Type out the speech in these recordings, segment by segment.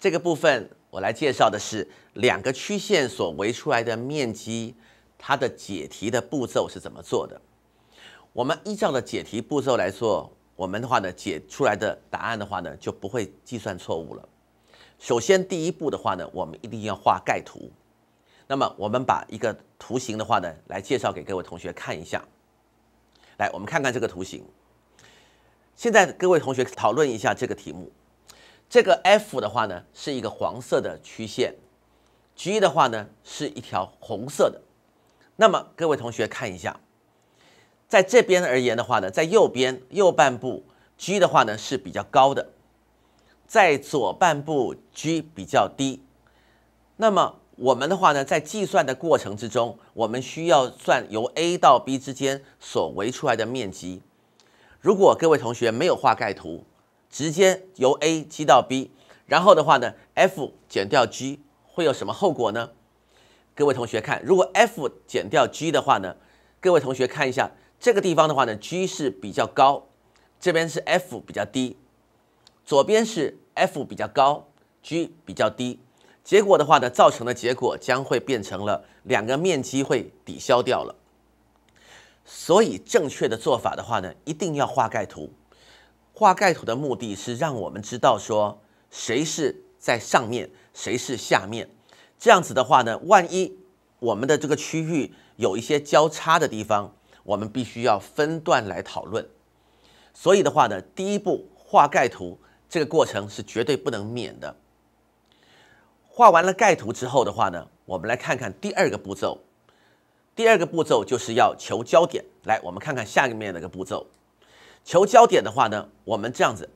这个部分我来介绍的是两个曲线所围出来的面积，它的解题的步骤是怎么做的？我们依照的解题步骤来做，我们的话呢解出来的答案的话呢就不会计算错误了。首先第一步的话呢，我们一定要画概图。那么我们把一个图形的话呢，来介绍给各位同学看一下。来，我们看看这个图形。现在各位同学讨论一下这个题目。这个 f 的话呢是一个黄色的曲线，g 的话呢是一条红色的。那么各位同学看一下，在这边而言的话呢，在右边右半部 g 的话呢是比较高的，在左半部 g 比较低。那么我们的话呢，在计算的过程之中，我们需要算由 a 到 b 之间所围出来的面积。如果各位同学没有画概图。直接由 A 击到 B，然后的话呢，F 减掉 G 会有什么后果呢？各位同学看，如果 F 减掉 G 的话呢，各位同学看一下这个地方的话呢，G 是比较高，这边是 F 比较低，左边是 F 比较高，G 比较低，结果的话呢，造成的结果将会变成了两个面积会抵消掉了。所以正确的做法的话呢，一定要画概图。画盖图的目的是让我们知道说谁是在上面，谁是下面。这样子的话呢，万一我们的这个区域有一些交叉的地方，我们必须要分段来讨论。所以的话呢，第一步画盖图这个过程是绝对不能免的。画完了盖图之后的话呢，我们来看看第二个步骤。第二个步骤就是要求焦点。来，我们看看下面那个步骤。求焦点的话呢，我们这样子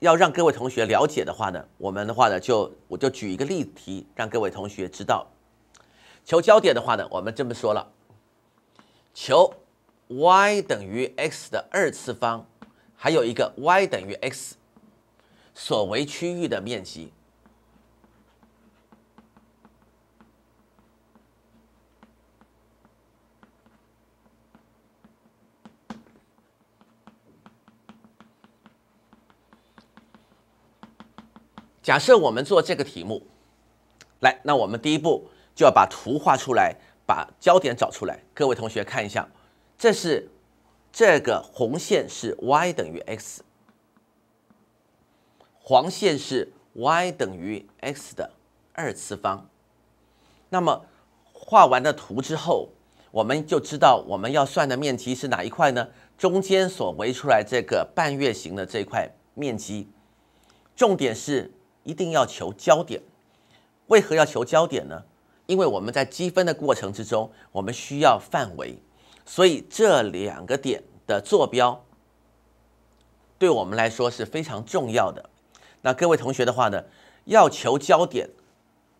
要让各位同学了解的话呢，我们的话呢就我就举一个例题，让各位同学知道。求焦点的话呢，我们这么说了：求 y 等于 x 的二次方，还有一个 y 等于 x 所为区域的面积。假设我们做这个题目，来，那我们第一步就要把图画出来，把焦点找出来。各位同学看一下，这是这个红线是 y 等于 x，黄线是 y 等于 x 的二次方。那么画完了图之后，我们就知道我们要算的面积是哪一块呢？中间所围出来这个半月形的这块面积，重点是。一定要求交点，为何要求交点呢？因为我们在积分的过程之中，我们需要范围，所以这两个点的坐标对我们来说是非常重要的。那各位同学的话呢，要求交点，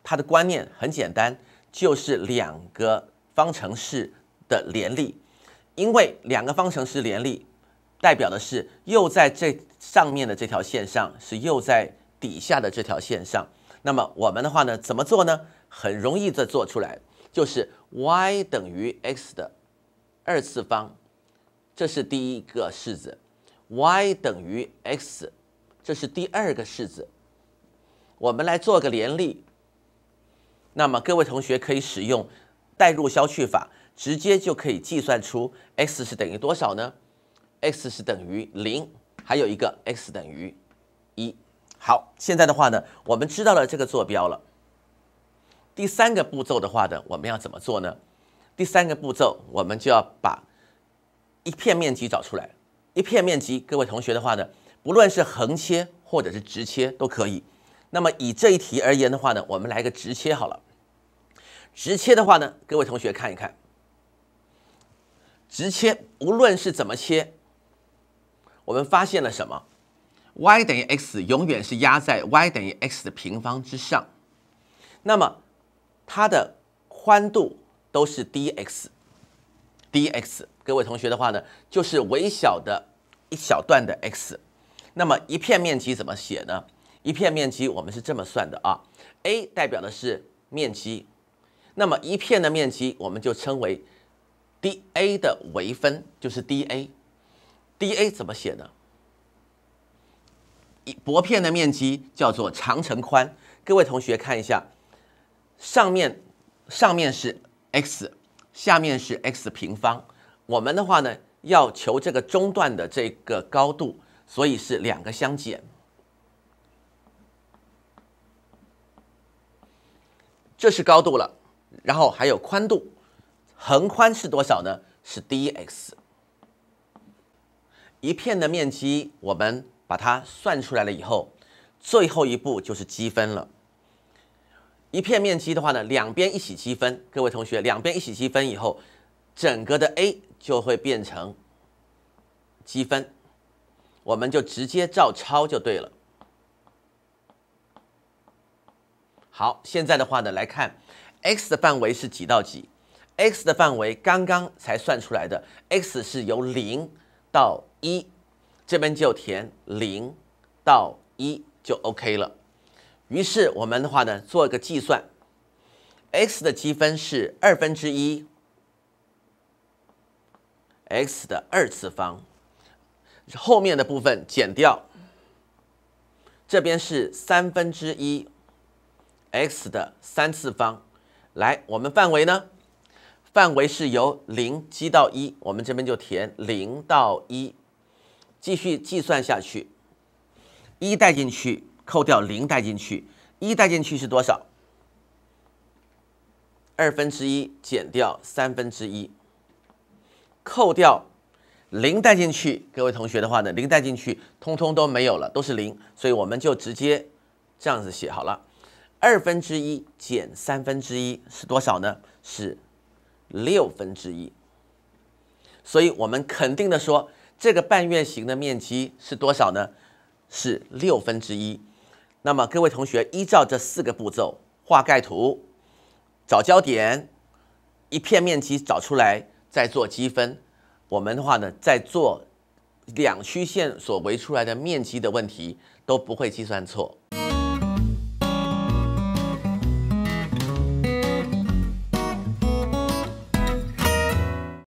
它的观念很简单，就是两个方程式的联立，因为两个方程式联立，代表的是又在这上面的这条线上是又在。底下的这条线上，那么我们的话呢，怎么做呢？很容易的做出来，就是 y 等于 x 的二次方，这是第一个式子；y 等于 x，这是第二个式子。我们来做个联立，那么各位同学可以使用代入消去法，直接就可以计算出 x 是等于多少呢？x 是等于零，还有一个 x 等于一。好，现在的话呢，我们知道了这个坐标了。第三个步骤的话呢，我们要怎么做呢？第三个步骤，我们就要把一片面积找出来。一片面积，各位同学的话呢，不论是横切或者是直切都可以。那么以这一题而言的话呢，我们来个直切好了。直切的话呢，各位同学看一看，直切无论是怎么切，我们发现了什么？y 等于 x 永远是压在 y 等于 x 的平方之上，那么它的宽度都是 dx，dx 各位同学的话呢，就是微小的一小段的 x，那么一片面积怎么写呢？一片面积我们是这么算的啊，a 代表的是面积，那么一片的面积我们就称为 da 的微分，就是 da，da 怎么写呢？薄片的面积叫做长乘宽。各位同学看一下，上面上面是 x，下面是 x 平方。我们的话呢，要求这个中段的这个高度，所以是两个相减，这是高度了。然后还有宽度，横宽是多少呢？是 dx。一片的面积我们。把它算出来了以后，最后一步就是积分了。一片面积的话呢，两边一起积分。各位同学，两边一起积分以后，整个的 A 就会变成积分，我们就直接照抄就对了。好，现在的话呢，来看 x 的范围是几到几？x 的范围刚刚才算出来的，x 是由零到一。这边就填零到一就 OK 了。于是我们的话呢，做个计算，x 的积分是二分之一 x 的二次方，后面的部分减掉，这边是三分之一 x 的三次方。来，我们范围呢？范围是由零积到一，我们这边就填零到一。继续计算下去，一带进去，扣掉零带进去，一带进去是多少？二分之一减掉三分之一，扣掉零带进去，各位同学的话呢，零带进去通通都没有了，都是零，所以我们就直接这样子写好了。二分之一减三分之一是多少呢？是六分之一。所以我们肯定的说。这个半月形的面积是多少呢？是六分之一。那么各位同学依照这四个步骤画概图、找焦点、一片面积找出来，再做积分。我们的话呢，在做两曲线所围出来的面积的问题都不会计算错。